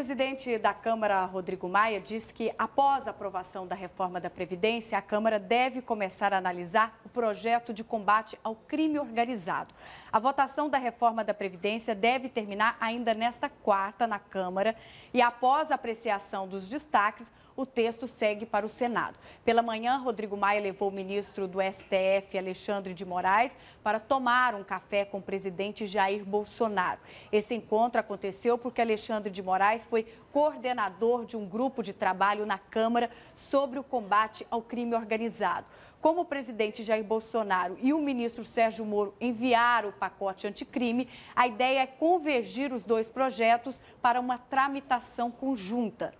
presidente da Câmara, Rodrigo Maia, diz que após a aprovação da reforma da Previdência, a Câmara deve começar a analisar o projeto de combate ao crime organizado. A votação da reforma da Previdência deve terminar ainda nesta quarta na Câmara e, após a apreciação dos destaques, o texto segue para o Senado. Pela manhã, Rodrigo Maia levou o ministro do STF, Alexandre de Moraes, para tomar um café com o presidente Jair Bolsonaro. Esse encontro aconteceu porque Alexandre de Moraes foi coordenador de um grupo de trabalho na Câmara sobre o combate ao crime organizado. Como o presidente Jair Bolsonaro e o ministro Sérgio Moro enviaram o pacote anticrime, a ideia é convergir os dois projetos para uma tramitação conjunta.